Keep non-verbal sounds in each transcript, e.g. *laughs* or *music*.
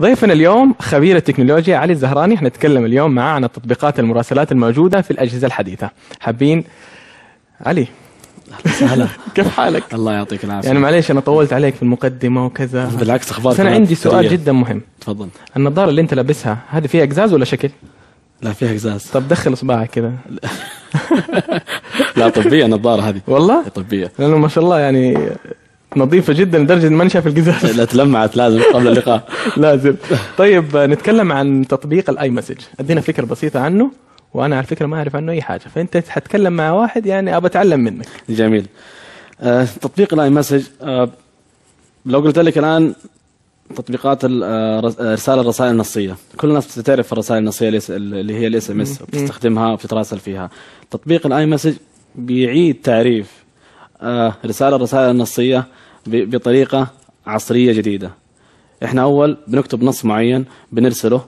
ضيفنا اليوم خبير التكنولوجيا علي الزهراني حنتكلم اليوم معاه عن التطبيقات المراسلات الموجوده في الاجهزه الحديثه حابين علي اهلا *laughs* كيف حالك؟ الله يعطيك العافيه يعني معليش انا طولت عليك في المقدمه وكذا بالعكس اخبارك بس انا عندي سؤال جدا مهم تفضل النظاره اللي انت لابسها هذه فيها قزاز ولا شكل؟ لا فيها قزاز طب دخل اصبعك كذا *laughs* لا طبيه النظاره هذه والله؟ طبيه لانه ما شاء الله يعني نظيفة جدا لدرجة ما نشاف القزاز لا تلمعت لازم قبل اللقاء *laughs* لازم طيب نتكلم عن تطبيق الاي مسج ادينا فكرة بسيطة عنه وانا على فكرة ما اعرف عنه اي حاجة فانت حتكلم مع واحد يعني ابى اتعلم منك جميل آه تطبيق الاي مسج آه لو قلت لك الان تطبيقات آه، آه، ارسال الرسائل النصيه كل الناس بتعرف الرسائل النصيه اللي هي الاس ام اس بتستخدمها وبتتراسل فيها تطبيق الاي مسج بيعيد تعريف آه، رسالة رسالة نصية بطريقة عصرية جديدة احنا اول بنكتب نص معين بنرسله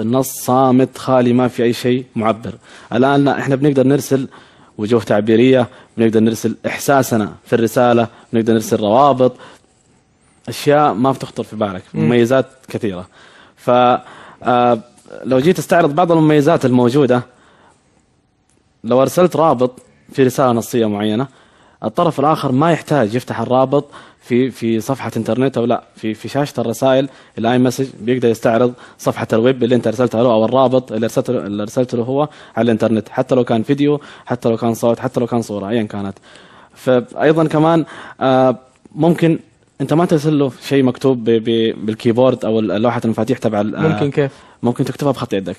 النص صامت خالي ما في اي شيء معبر الان احنا بنقدر نرسل وجوه تعبيرية بنقدر نرسل احساسنا في الرسالة بنقدر نرسل روابط اشياء ما بتخطر في بالك مميزات كثيرة ف آه، لو جيت استعرض بعض المميزات الموجودة لو ارسلت رابط في رسالة نصية معينة الطرف الاخر ما يحتاج يفتح الرابط في في صفحه انترنت او لا في في شاشه الرسائل الاي مسج بيقدر يستعرض صفحه الويب اللي انت ارسلتها له او الرابط اللي ارسلته اللي ارسلته له هو على الانترنت حتى لو كان فيديو حتى لو كان صوت حتى لو كان صوره ايا كانت فايضا كمان آه، ممكن انت ما ترسل له شيء مكتوب بالكيبورد او لوحه المفاتيح تبع آه، ممكن كيف ممكن تكتبها بخط يدك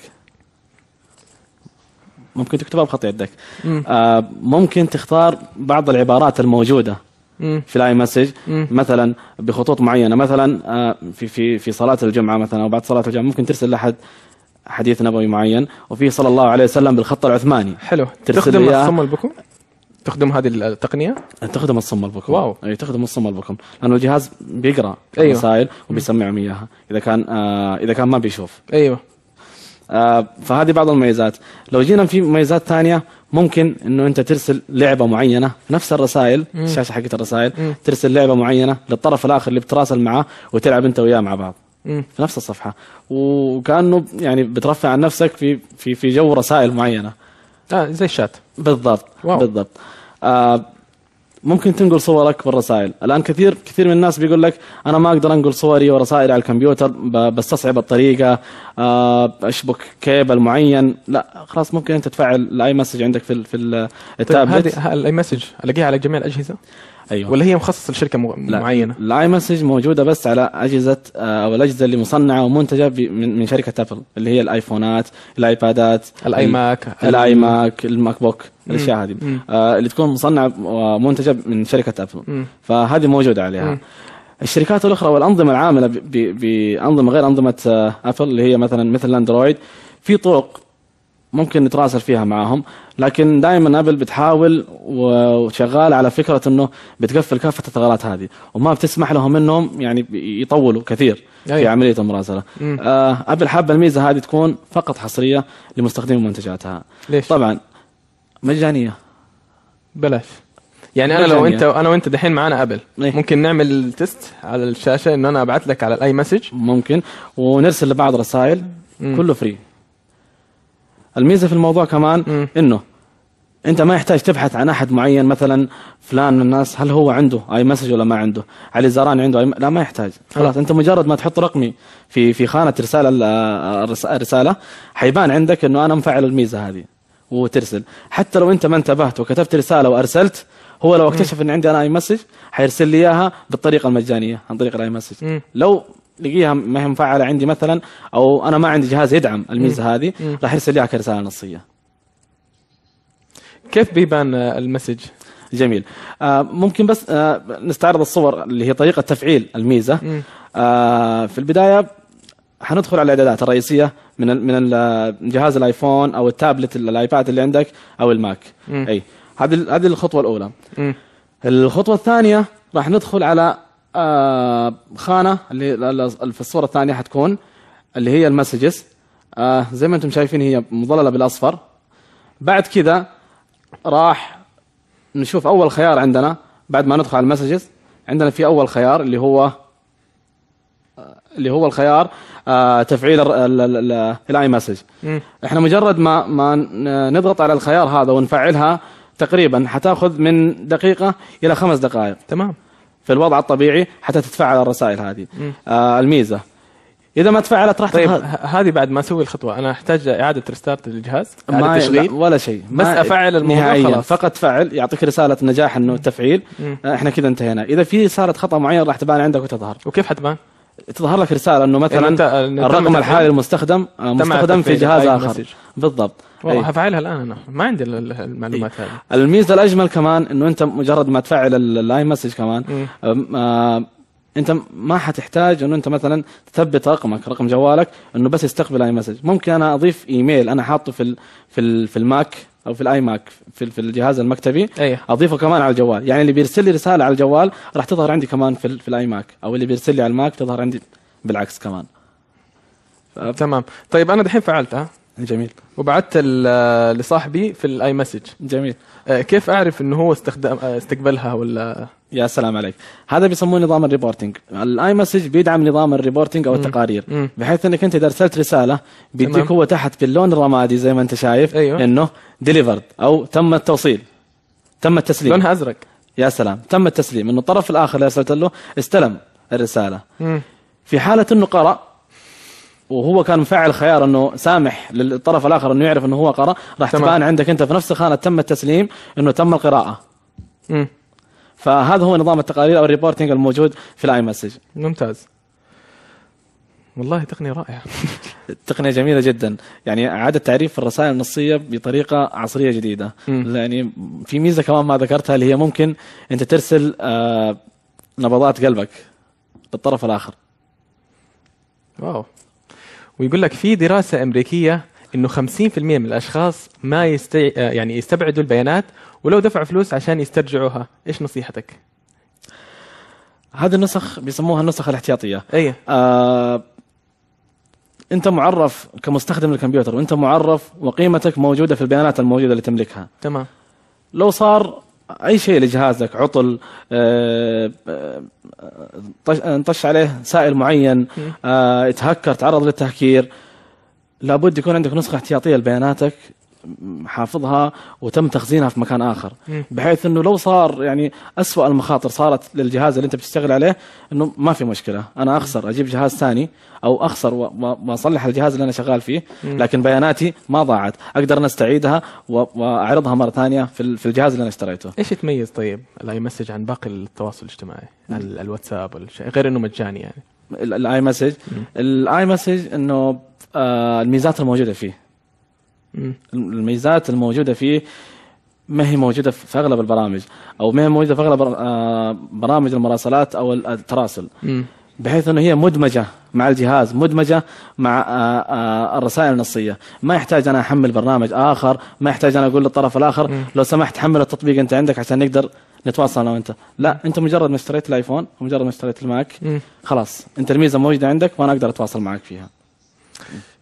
ممكن تكتبها بخط يدك آه ممكن تختار بعض العبارات الموجوده في الاي مسج مثلا بخطوط معينه مثلا آه في في في صلاه الجمعه مثلا او بعد صلاه الجمعه ممكن ترسل لاحد حديث نبوي معين وفيه صلى الله عليه وسلم بالخط العثماني حلو تخدم الصم البكم تخدم هذه التقنيه تخدم الصم البكم واو اي تخدم الصم البكم لانه الجهاز بيقرا أيوه. الرسائل وبيسمعهم اياها اذا كان آه اذا كان ما بيشوف ايوه آه، فهذه بعض المميزات لو جينا في مميزات ثانيه ممكن انه انت ترسل لعبه معينه نفس الرسائل مم. الشاشه حقت الرسائل مم. ترسل لعبه معينه للطرف الاخر اللي بتراسل معاه وتلعب انت وياه مع بعض مم. في نفس الصفحه وكانه يعني بترفع عن نفسك في في في جو رسائل معينه اه زي الشات بالضبط واو. بالضبط آه ممكن تنقل صورك بالرسائل الآن كثير كثير من الناس بيقول لك أنا ما أقدر أنقل صوري ورسائلي على الكمبيوتر بستصعب الطريقة آه، أشبك كيبل معين لا خلاص ممكن أنت تفعل الآي مسج عندك في في طيب، التابلت طيب هذه الآي مسج ألاقيها على جميع الأجهزة ايوه ولا هي مخصصه لشركه معينه؟ الاي مسج موجوده بس على اجهزه آه، او الاجهزه اللي مصنعه ومنتجه من شركه ابل اللي هي الايفونات، الايبادات، الاي ماك الاي ماك، الماك بوك الاشياء هذه آه اللي تكون مصنعه ومنتجه من شركه ابل مم. فهذه موجوده عليها مم. الشركات الاخرى والانظمه العامله بانظمه غير انظمه آه، ابل اللي هي مثلا مثل اندرويد في طرق ممكن نتراسل فيها معاهم لكن دائما ابل بتحاول وشغاله على فكره انه بتقفل كافه الثغرات هذه وما بتسمح لهم انهم يعني يطولوا كثير أيوة. في عمليه المراسله آه ابل حابه الميزه هذه تكون فقط حصريه لمستخدمي منتجاتها ليش؟ طبعا مجانيه بلاش يعني انا لو انت انا وانت دحين معانا ابل إيه؟ ممكن نعمل تيست على الشاشه ان انا ابعت لك على الاي مسج ممكن ونرسل لبعض رسائل مم. كله فري الميزه في الموضوع كمان مم. انه انت ما يحتاج تبحث عن احد معين مثلا فلان من الناس هل هو عنده اي مسج ولا ما عنده علي زران عنده أي م... لا ما يحتاج خلاص آه. انت مجرد ما تحط رقمي في في خانه رساله الرساله آه، حيبان عندك انه انا مفعل الميزه هذه وترسل حتى لو انت ما انتبهت وكتبت رساله وارسلت هو لو اكتشف ان عندي انا اي مسج حيرسل لي اياها بالطريقه المجانيه عن طريق الاي مسج لو لقيها ما هي مفعله عندي مثلا او انا ما عندي جهاز يدعم الميزه هذه راح يرسل لي كرساله نصيه كيف بيبان آه، المسج جميل آه ممكن بس آه نستعرض الصور اللي هي طريقه تفعيل الميزه آه في البدايه حندخل على الاعدادات الرئيسيه من من جهاز الايفون او التابلت الايباد اللي عندك او الماك م. اي هذه هذه الخطوه الاولى م. الخطوه الثانيه راح ندخل على آه، خانه اللي في الصوره الثانيه حتكون اللي هي المسجز آه، زي ما انتم شايفين هي مظلله بالاصفر بعد كذا راح نشوف اول خيار عندنا بعد ما ندخل على المسجز عندنا في اول خيار اللي هو اللي هو الخيار آه، تفعيل الاي مسج احنا مجرد ما ما نضغط على الخيار هذا ونفعلها تقريبا حتاخذ من دقيقه الى خمس دقائق تمام في الوضع الطبيعي حتى تتفعل الرسائل هذه آه الميزه اذا ما تفعلت راح طيب هذه بعد ما اسوي الخطوه انا احتاج اعاده ريستارت للجهاز ما تشغيل ولا شيء بس افعل الموضوع نهائيا. خلاص فقط فعل يعطيك رساله نجاح انه التفعيل آه احنا كذا انتهينا اذا في صارت خطا معين راح تبان عندك وتظهر وكيف حتبان تظهر لك رساله انه مثلا يعني الرقم الحالي المستخدم آه، مستخدم في جهاز اخر مسج. بالضبط والله افعلها إيه. الان انا ما عندي المعلومات إيه. هذه الميزه الاجمل كمان انه انت مجرد ما تفعل الاي مسج كمان إيه. آه، انت ما حتحتاج انه انت مثلا تثبت رقمك رقم جوالك انه بس يستقبل اي مسج ممكن انا اضيف ايميل انا حاطه في الـ في, الـ في الماك او في الاي ماك في, في الجهاز المكتبي أيه. اضيفه كمان على الجوال يعني اللي بيرسل لي رساله على الجوال راح تظهر عندي كمان في, في الاي ماك او اللي بيرسل لي على الماك تظهر عندي بالعكس كمان ف... تمام طيب انا دحين فعلتها جميل وبعثت لصاحبي في الاي مسج جميل آه، كيف اعرف انه هو استخدم آه، استقبلها ولا يا سلام عليك هذا بيسموه نظام الريبورتنج الاي مسج بيدعم نظام الريبورتنج او التقارير مم. بحيث انك انت اذا ارسلت رساله بيديك هو تحت باللون الرمادي زي ما انت شايف أيوه. انه ديليفرد او تم التوصيل تم التسليم لونها ازرق يا سلام تم التسليم انه الطرف الاخر اللي ارسلت له استلم الرساله مم. في حاله انه قرأ وهو كان مفعل خيار انه سامح للطرف الاخر انه يعرف انه هو قرا راح تبان عندك انت في نفس الخانه تم التسليم انه تم القراءه مم. فهذا هو نظام التقارير او الريبورتنج الموجود في الاي مسج ممتاز والله تقنيه رائعه *laughs* تقنيه جميله جدا يعني اعاده تعريف الرسائل النصيه بطريقه عصريه جديده مم. يعني في ميزه كمان ما ذكرتها اللي هي ممكن انت ترسل آه نبضات قلبك للطرف الاخر واو ويقول لك في دراسه امريكيه انه 50% من الاشخاص ما يست آه، يعني يستبعدوا البيانات ولو دفعوا فلوس عشان يسترجعوها، ايش نصيحتك؟ هذه النسخ بيسموها النسخ الاحتياطيه. ايوه آه... انت معرف كمستخدم للكمبيوتر وانت معرف وقيمتك موجوده في البيانات الموجوده اللي تملكها. تمام. لو صار اي شيء لجهازك عطل آه، آه، انطش عليه سائل معين اتهكر آه، تعرض للتهكير لابد يكون عندك نسخه احتياطيه لبياناتك حافظها وتم تخزينها في مكان اخر بحيث انه لو صار يعني اسوء المخاطر صارت للجهاز اللي انت بتشتغل عليه انه ما في مشكله انا اخسر اجيب جهاز ثاني او اخسر واصلح الجهاز اللي انا شغال فيه لكن بياناتي ما ضاعت اقدر نستعيدها استعيدها واعرضها مره ثانيه في الجهاز اللي انا اشتريته ايش يتميز طيب الاي مسج عن باقي التواصل الاجتماعي الواتساب غير انه مجاني يعني الاي مسج الاي مسج انه آه، الميزات الموجوده فيه الميزات الموجوده فيه ما هي موجوده في اغلب البرامج او ما هي موجوده في اغلب آه، برامج المراسلات او التراسل بحيث انه هي مدمجه مع الجهاز مدمجه مع آه، آه، الرسائل النصيه ما يحتاج انا احمل برنامج اخر ما يحتاج انا اقول للطرف الاخر لو سمحت حمل التطبيق انت عندك عشان نقدر نتواصل انا وانت لا انت مجرد ما اشتريت الايفون ومجرد ما اشتريت الماك خلاص انت الميزه موجوده عندك وانا اقدر اتواصل معك فيها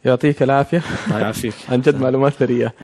يعطيك العافيه الله يعافيك عن جد معلومات ثريه